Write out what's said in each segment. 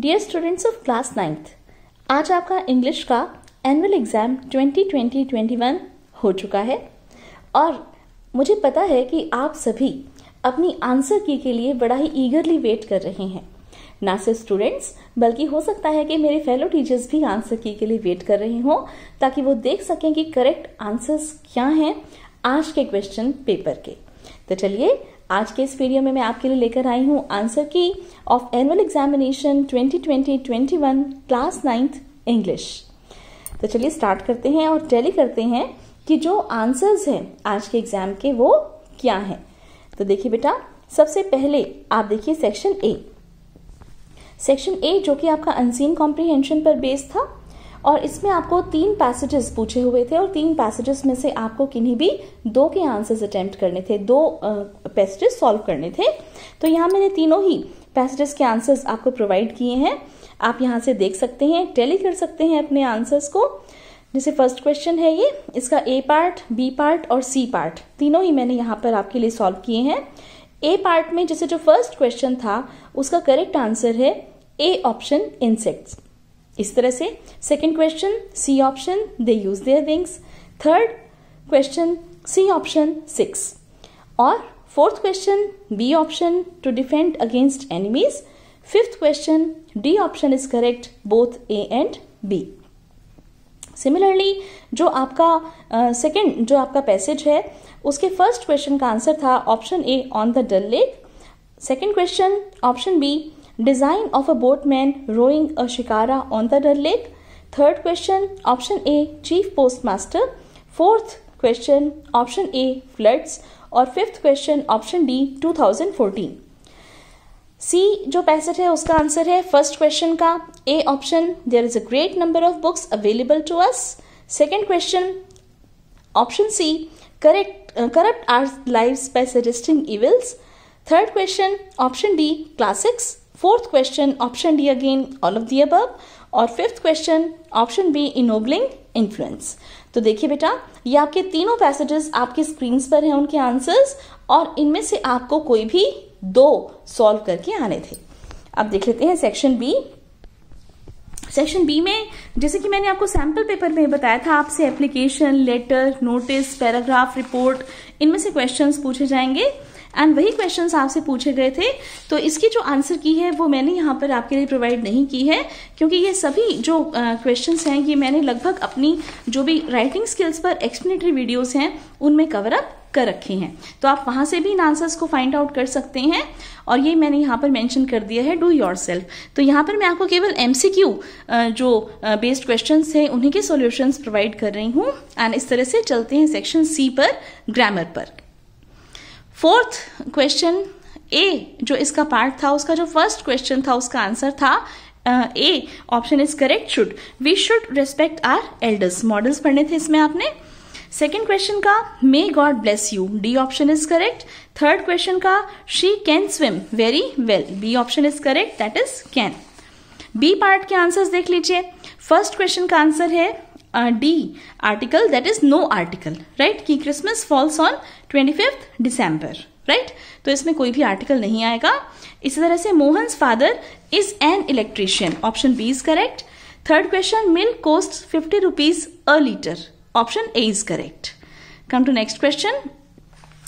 Dear students of class ninth आज आपका English का एनुअल एग्ज़ाम 2020-21 हो चुका है और मुझे पता है कि आप सभी अपनी आंसर की के लिए बड़ा ही ईगरली वेट कर रहे हैं ना सिर्फ स्टूडेंट्स बल्कि हो सकता है कि मेरे फेलो टीचर्स भी आंसर की के लिए वेट कर रहे हों ताकि वो देख सकें कि करेक्ट आंसर्स क्या हैं आज के क्वेश्चन पेपर के तो चलिए आज के इस वीडियो में मैं आपके लिए लेकर आई हूँ आंसर की of annual examination 2020-21 class ninth English तो चलिए स्टार्ट करते हैं और टैली करते हैं कि जो आंसर्स हैं आज के एग्जाम के वो क्या हैं तो देखिए बेटा सबसे पहले आप देखिए सेक्शन ए सेक्शन ए जो कि आपका अनसीन कॉम्प्रीहेंशन पर बेस्ड था और इसमें आपको तीन पैसेजेस पूछे हुए थे और तीन पैसेजेस में से आपको किन्हीं भी दो के आंसर्स अटेम्प्ट करने थे दो पैसेजेस सॉल्व करने थे तो यहाँ मैंने तीनों ही पैसेजेस के आंसर्स आपको प्रोवाइड किए हैं आप यहाँ से देख सकते हैं टेली कर सकते हैं अपने आंसर्स को जैसे फर्स्ट क्वेश्चन है ये इसका ए पार्ट बी पार्ट और सी पार्ट तीनों ही मैंने यहाँ पर आपके लिए सॉल्व किए हैं ए पार्ट में जैसे जो फर्स्ट क्वेश्चन था उसका करेक्ट आंसर है ए ऑप्शन इंसेक्ट्स इस तरह से second question C option they use their wings third question C option six और fourth question B option to defend against enemies fifth question D option is correct both A and B similarly जो आपका second uh, जो आपका passage है उसके first question का answer था option A on the Dal Lake second question option B design of a boatman rowing a shikara on the lake Lake. Third question, option A, chief postmaster. Fourth question, option A, floods. और fifth question option D 2014 C जो passage है उसका answer है first question का A option there is a great number of books available to us second question option C correct corrupt our lives by suggesting evils third question option D classics fourth question option D again all of the above और fifth question option B ennobling influence तो देखिए बेटा ये आपके तीनों passages आपके screen पर हैं उनके आंसर्स और इनमें से आपको कोई भी दो सॉल्व करके आने थे अब देख लेते हैं सेक्शन बी सेक्शन बी में जैसे कि मैंने आपको सैम्पल पेपर में बताया था आपसे application letter notice paragraph report इनमें से क्वेश्चंस पूछे जाएंगे एंड वही क्वेश्चंस आपसे पूछे गए थे तो इसकी जो आंसर की है वो मैंने यहाँ पर आपके लिए प्रोवाइड नहीं की है क्योंकि ये सभी जो क्वेश्चंस uh, हैं ये मैंने लगभग अपनी जो भी राइटिंग स्किल्स पर एक्सप्लेनेटरी वीडियोस हैं उनमें कवर अप कर रखे हैं तो आप वहां से भी इन आंसर्स को फाइंड आउट कर सकते हैं और ये मैंने यहाँ पर मेंशन कर दिया है डू योर सेल्फ तो यहाँ पर मैं आपको केवल क्यू जो बेस्ड क्वेश्चन है उन्हीं के सोल्यूशन प्रोवाइड कर रही हूँ एंड इस तरह से चलते हैं सेक्शन सी पर ग्रामर पर फोर्थ क्वेश्चन ए जो इसका पार्ट था उसका जो फर्स्ट क्वेश्चन था उसका आंसर था A option is correct should we should respect our elders modals पढ़ने थे इसमें आपने सेकेंड क्वेश्चन का may God bless you D option is correct third question का she can swim very well B option is correct that is can B part के answers देख लीजिए first question का आंसर है D article that is no article right कि Christmas falls on twenty fifth December right तो इसमें कोई भी आर्टिकल नहीं आएगा इसी तरह से Mohan father is an electrician option B is correct third question milk costs fifty rupees a litre option A is correct come to next question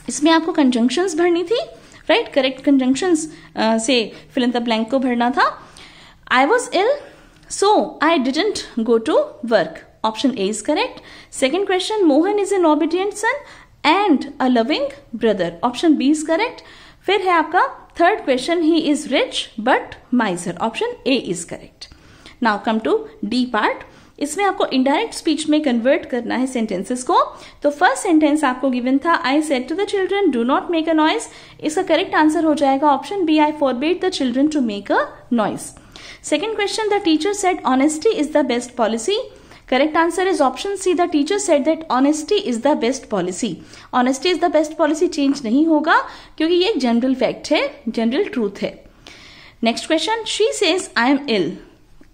इसमें आपको कंजंक्शन भरनी थी राइट करेक्ट कंजंक्शन से फिल इन द ब्लैंक को भरना था I was ill so I didn't go to work Option A is correct. Second question, Mohan is an obedient son and a loving brother. Option B is correct. फिर है आपका third question he is rich but miser option A is correct now come to D part इसमें आपको indirect speech में convert करना है sentences को तो फर्स्ट सेंटेंस आपको गिवन था I said to the children do not make a noise इसका करेक्ट आंसर हो जाएगा option B I forbade the children to make a noise second question the teacher said honesty is the best policy correct answer is option C the teacher said that honesty is the best policy honesty is the best policy change नहीं होगा क्योंकि ये एक general fact है general truth है next question she says I am ill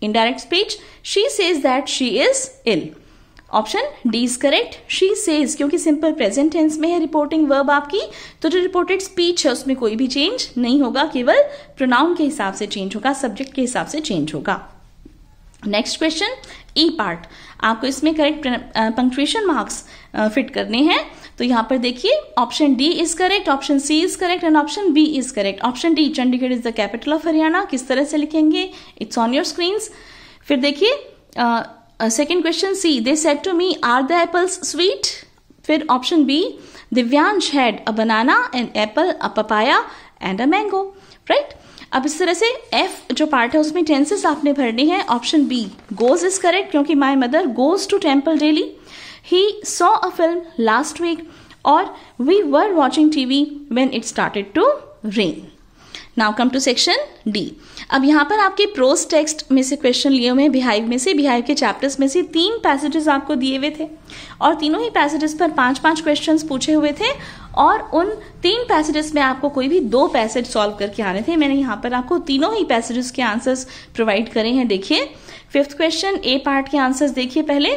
indirect speech she says that she is ill option D is correct she says क्योंकि simple present tense में है रिपोर्टिंग वर्ब आपकी तो जो रिपोर्टेड स्पीच है उसमें कोई भी चेंज नहीं होगा केवल प्रोनाउन के हिसाब से चेंज होगा सब्जेक्ट के हिसाब से चेंज होगा नेक्स्ट क्वेश्चन ई पार्ट आपको इसमें करेक्ट पंक्चुएशन मार्क्स फिट करने हैं तो यहाँ पर देखिए option D is correct option C is correct and option B is correct option D Chandigarh is the capital of Haryana किस तरह से लिखेंगे इट्स ऑन योर स्क्रीन फिर देखिए second question C they said to me are the apples sweet फिर option B Divyansh had a banana and apple a papaya and a mango right अब इस तरह से एफ जो पार्ट है उसमें टेंसेस आपने भरने हैं option B goes is correct क्योंकि my mother goes to temple daily he saw a film last week और we were watching TV when it started to rain now come to section D अब यहाँ पर आपके pros text में से question लिए हुए हैं बिहाइव में से बिहाइव के चैप्टर्स में से तीन पैसेजेस आपको दिए हुए थे और तीनों ही पैसेजेस पर पांच पांच क्वेश्चंस पूछे हुए थे और उन तीन पैसेजेस में आपको कोई भी दो पैसेज सॉल्व करके आने थे मैंने यहाँ पर आपको तीनों ही पैसेजेस के आंसर्स प्रोवाइड करे हैं देखिए फिफ्थ क्वेश्चन ए पार्ट के आंसर्स देखिए पहले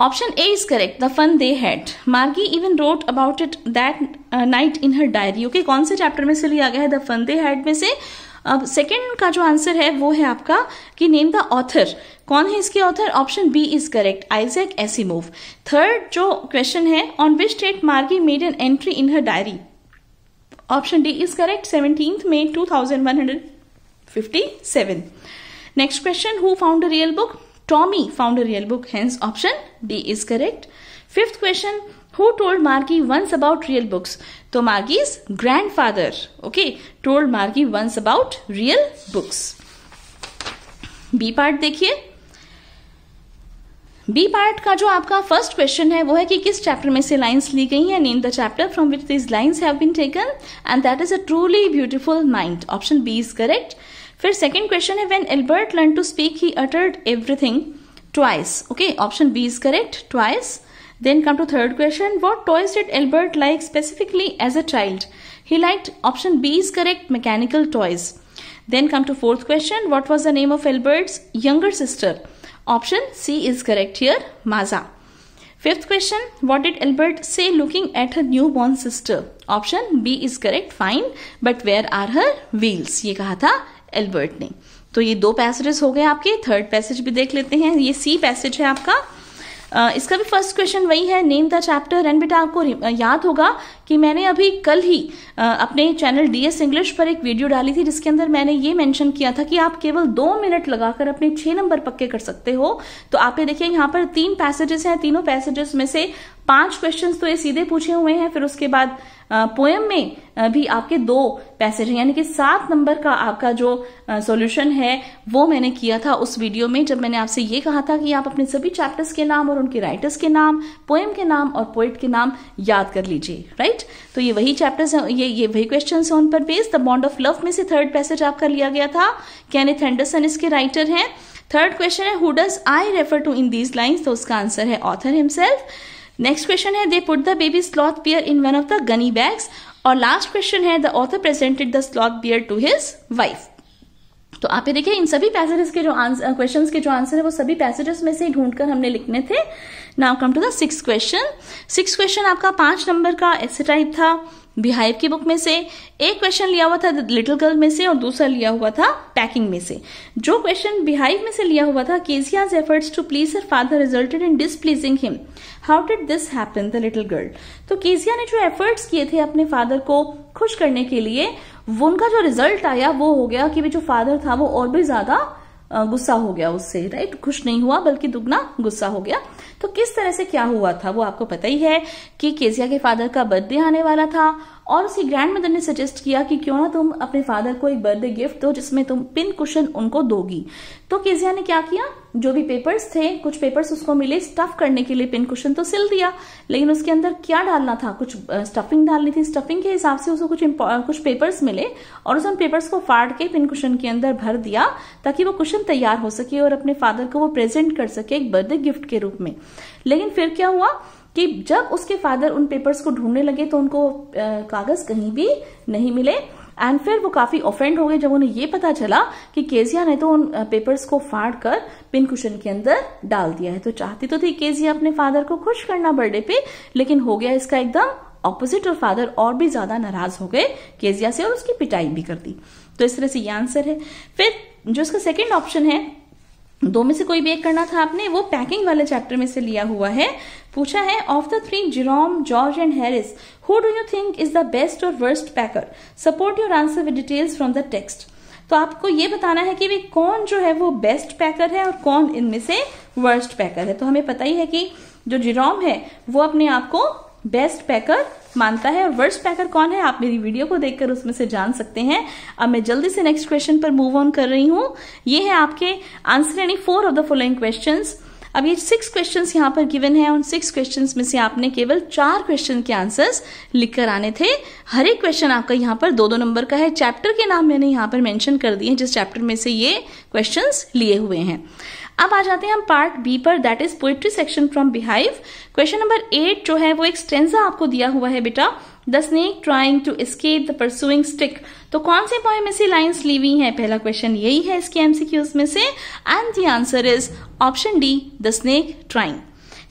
Option A is correct. The fun they had. Margie even wrote about it that uh, night in her diary. Okay, कौन से चैप्टर में से लिया गया है द फन दे हैड में से अब सेकेंड का जो आंसर है वो है आपका कि नेम द ऑथर कौन है इसके author option B is correct Isaac Asimov third जो क्वेश्चन है on which date Margie made an entry in her diary option D is correct seventeen May two thousand one hundred fifty seven next question who found a real book Tommy found a real book, hence option D is correct. Fifth question Who told Margie once about real books? So Margie's grandfather, okay, told Margie once about real books. B part देखिए B part का जो आपका first question है वो है कि किस chapter में से लाइंस ली गई हैं name the chapter from which this lines have been taken and that is a truly beautiful mind option B is correct फिर second question है when Albert learn to speak he uttered everything twice okay option B is correct twice Then come to third question. What toys did Albert like specifically as a child? He liked option B is correct mechanical toys. Then come to fourth question. What was the name of Albert's younger sister? Option C is correct here Maza. Fifth question. What did Albert say looking at her newborn sister? Option B is correct fine. But where are her wheels? ये कहा था Albert ने तो ये दो passages हो गए आपके थर्ड पैसेज भी देख लेते हैं ये सी पैसेज है आपका इसका भी फर्स्ट क्वेश्चन वही है नेम द चैप्टर एंड बेटा आपको याद होगा कि मैंने अभी कल ही अपने चैनल डीएस इंग्लिश पर एक वीडियो डाली थी जिसके अंदर मैंने ये मेंशन किया था कि आप केवल दो मिनट लगाकर अपने छह नंबर पक्के कर सकते हो तो आप ये देखिए यहां पर तीन पैसेजेस हैं तीनों पैसेजेस में से पांच क्वेश्चंस तो ये सीधे पूछे हुए हैं फिर उसके बाद पोएम में भी आपके दो पैसेज हैं यानी कि सात नंबर का आपका जो सॉल्यूशन है वो मैंने किया था उस वीडियो में जब मैंने आपसे ये कहा था कि आप अपने सभी चैप्टर्स के नाम और उनके राइटर्स के नाम पोएम के नाम और पोइट के नाम याद कर लीजिए राइट राइट तो ये वही चैप्टर्स हैं ये ये वही क्वेश्चन हैं उन पर base the bond of love में से थर्ड पैसेज आपका लिया गया था कैनिथ हैंडरसन इसके राइटर हैं थर्ड क्वेश्चन है who does I refer to in these lines तो उसका आंसर है ऑथर हिमसेल्फ नेक्स्ट क्वेश्चन है they put the baby sloth bear in one of the gunny bags और लास्ट क्वेश्चन है the author presented the sloth bear to his wife तो आप ये देखिए इन सभी पैसेजेस के जो आंसर क्वेश्चन uh, के जो आंसर है वो सभी पैसेजेस में से ढूंढकर हमने लिखने थे now come to the six question six question आपका पांच नंबर का ऐसे टाइप था बिहाइव की बुक में से एक क्वेश्चन लिया हुआ था लिटिल गर्ल में से और दूसरा लिया हुआ था पैकिंग में से जो क्वेश्चन बिहाइव में से लिया हुआ था Kezia's efforts to please her father resulted in displeasing him how did this happen the little girl तो केजिया ने जो एफर्ट्स किए थे अपने फादर को खुश करने के लिए उनका जो रिजल्ट आया वो हो गया कि जो फादर था वो और भी ज्यादा गुस्सा हो गया उससे राइट खुश नहीं हुआ बल्कि दुगना गुस्सा हो गया तो किस तरह से क्या हुआ था वो आपको पता ही है कि केजिया के फादर का बर्थडे आने वाला था और उसकी ग्रैंड मदर ने सजेस्ट किया कि क्यों ना तुम अपने फादर को एक बर्थडे गिफ्ट दो जिसमें तुम पिन कुशन उनको दोगी तो केजिया ने क्या किया जो भी पेपर्स थे कुछ पेपर्स उसको मिले स्टफ करने के लिए पिन कुशन तो सिल दिया लेकिन उसके अंदर क्या डालना था कुछ स्टफिंग डालनी थी स्टफिंग के हिसाब से उसको कुछ कुछ पेपर्स मिले और उसने पेपर्स को फाड़ के पिन कुशन के अंदर भर दिया ताकि वो कुशन तैयार हो सके और अपने फादर को वो प्रेजेंट कर सके एक बर्थडे गिफ्ट के रूप में लेकिन फिर क्या हुआ कि जब उसके फादर उन पेपर्स को ढूंढने लगे तो उनको कागज कहीं भी नहीं मिले एंड फिर वो काफी ऑफेंड हो गए जब उन्हें ये पता चला कि केजिया ने तो उन पेपर्स को फाड़ कर पिन कुशन के अंदर डाल दिया है तो चाहती तो थी केजिया अपने फादर को खुश करना बर्थडे पे लेकिन हो गया इसका एकदम ऑपोजिट और फादर और भी ज्यादा नाराज हो गए केजिया से और उसकी पिटाई भी कर दी तो इस तरह से ये आंसर है फिर जो इसका सेकेंड ऑप्शन है दो में से कोई भी एक करना था आपने वो पैकिंग वाले चैप्टर में से लिया हुआ है पूछा है of the three Jerome George and Harris who do you think is the best और worst packer support your answer with details from the text तो आपको ये बताना है कि वे कौन जो है वो बेस्ट पैकर है और कौन इनमें से वर्स्ट पैकर है तो हमें पता ही है कि जो जिरोम है वो अपने आप को बेस्ट पैकर मानता है वर्ष पैकर कौन है आप मेरी वीडियो को देखकर उसमें से जान सकते हैं अब मैं जल्दी से नेक्स्ट क्वेश्चन पर मूव ऑन कर रही हूँ ये है आपके आंसर यानी four of the following question अब ये सिक्स क्वेश्चन यहाँ पर गिवन है उन सिक्स क्वेश्चन में से आपने केवल चार क्वेश्चन के आंसर्स लिखकर आने थे हर एक क्वेश्चन आपका यहाँ पर दो दो नंबर का है चैप्टर के नाम मैंने यहाँ पर मेंशन कर दिए हैं जिस चैप्टर में से ये क्वेश्चन लिए हुए हैं अब आ जाते हैं हम पार्ट बी पर that is poetry section from Beehive question number eight जो है वो एक स्टेंजा आपको दिया हुआ है बेटा the snake trying to escape the pursuing stick तो कौन से पोएम ऐसी लाइन्स ली हुई है पहला क्वेश्चन यही है इसके एमसीक्यूज में से and the answer is option D the snake trying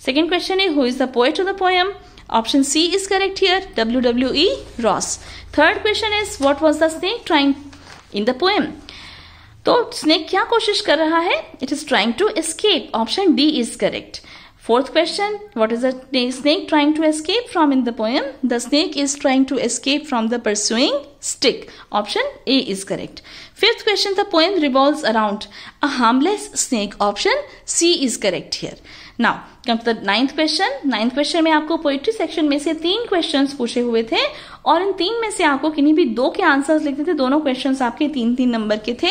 second question है who is the poet of the poem option is correct here W W E Ross third question is what was the snake trying in the poem तो snake क्या कोशिश कर रहा है it is trying to escape option B is correct fourth question what is snake trying to escape from in the poem the snake is trying to escape from the pursuing stick option A is correct fifth question the poem revolve around a harmless snake option C is correct here now come to the ninth question ninth question में आपको poetry section में से तीन question पूछे हुए थे और इन तीन में से आपको किन्हीं भी दो के आंसर लिखते थे दोनों क्वेश्चन आपके तीन तीन नंबर के थे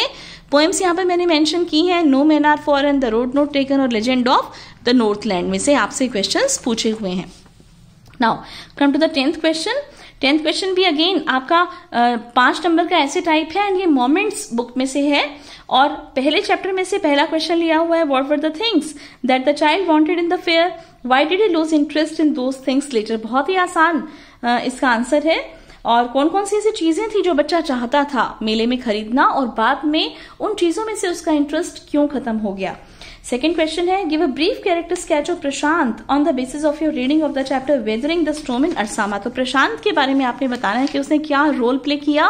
पोएम्स यहाँ पे मैंने मेंशन की हैं no men are foreign the road not taken और legend of the north land में से आपसे क्वेश्चंस पूछे हुए हैं now come to the tenth question tenth question भी अगेन आपका पांच नंबर का ऐसे टाइप है एंड ये मोमेंट्स बुक में से है और पहले चैप्टर में से पहला क्वेश्चन लिया हुआ है what were the things that the child wanted in the fair why did you lose interest in those things later बहुत ही आसान uh, इसका आंसर है और कौन कौन सी ऐसी चीजें थी जो बच्चा चाहता था मेले में खरीदना और बाद में उन चीजों में से उसका इंटरेस्ट क्यों खत्म हो गया सेकेंड क्वेश्चन है give a brief character sketch of Prashant on the basis of your reading of the chapter weathering the storm in Ersama तो प्रशांत के बारे में आपने बताना है कि उसने क्या रोल प्ले किया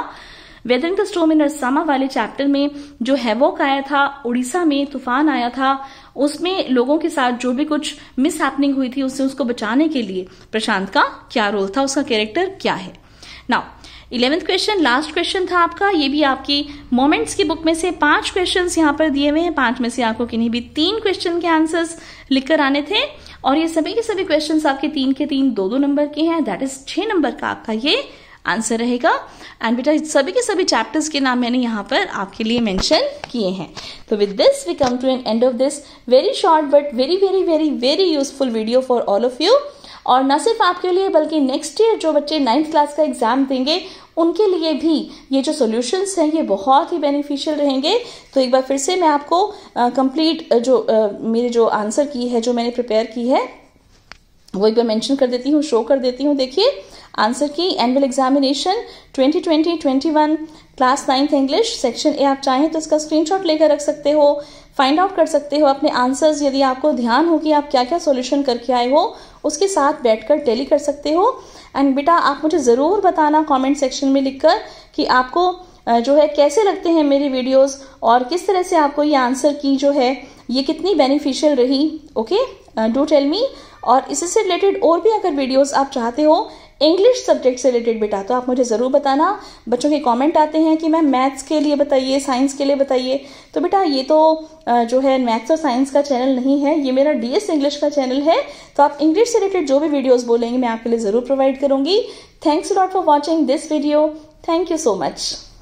weathering the storm in Ersama वाले चैप्टर में जो हैवोक आया था उड़ीसा में तूफान आया था उसमें लोगों के साथ जो भी कुछ मिस हुई थी उससे उसको बचाने के लिए प्रशांत का क्या रोल था उसका कैरेक्टर क्या है now eleventh question last question था आपका ये भी आपकी मोमेंट्स की बुक में से पांच क्वेश्चंस यहाँ पर दिए हुए हैं पांच में से आपको किन्हीं भी तीन क्वेश्चन के आंसर्स लिखकर आने थे और ये सभी के सभी क्वेश्चंस आपके तीन के तीन दो दो नंबर के हैं दैट इज छह नंबर का आपका ये आंसर रहेगा एंड बेटा सभी के सभी चैप्टर्स के नाम मैंने यहाँ पर आपके लिए मेंशन किए हैं तो with this we come to an end of this very short but very very very very useful video for all of you और न सिर्फ आपके लिए बल्कि नेक्स्ट ईयर जो बच्चे नाइन्थ क्लास का एग्ज़ाम देंगे उनके लिए भी ये जो सॉल्यूशंस हैं ये बहुत ही बेनिफिशियल रहेंगे तो एक बार फिर से मैं आपको कंप्लीट जो आ, मेरे जो आंसर की है जो मैंने प्रिपेयर की है वो एक बार मेंशन कर देती हूँ शो कर देती हूँ देखिए आंसर की annual examination 2020-21 class ninth English section A आप चाहें तो इसका स्क्रीनशॉट लेकर रख सकते हो फाइंड आउट कर सकते हो अपने आंसर्स यदि आपको ध्यान हो कि आप क्या क्या सॉल्यूशन करके आए हो उसके साथ बैठकर टैली कर सकते हो एंड बेटा आप मुझे ज़रूर बताना कमेंट सेक्शन में लिखकर कि आपको जो है कैसे लगते हैं मेरी वीडियोस और किस तरह से आपको ये आंसर की जो है ये कितनी बेनिफिशियल रही ओके डू टेल मी और इससे रिलेटेड और भी अगर वीडियोज़ आप चाहते हो इंग्लिश सब्जेक्ट से रिलेटेड बेटा तो आप मुझे ज़रूर बताना बच्चों के कमेंट आते हैं कि मैम मैथ्स के लिए बताइए साइंस के लिए बताइए तो बेटा ये तो जो है मैथ्स और साइंस का चैनल नहीं है ये मेरा डी इंग्लिश का चैनल है तो आप इंग्लिश से रिलेटेड जो भी वीडियोज़ बोलेंगे मैं आपके लिए ज़रूर प्रोवाइड करूँगी thanks lot for watching this video thank you so much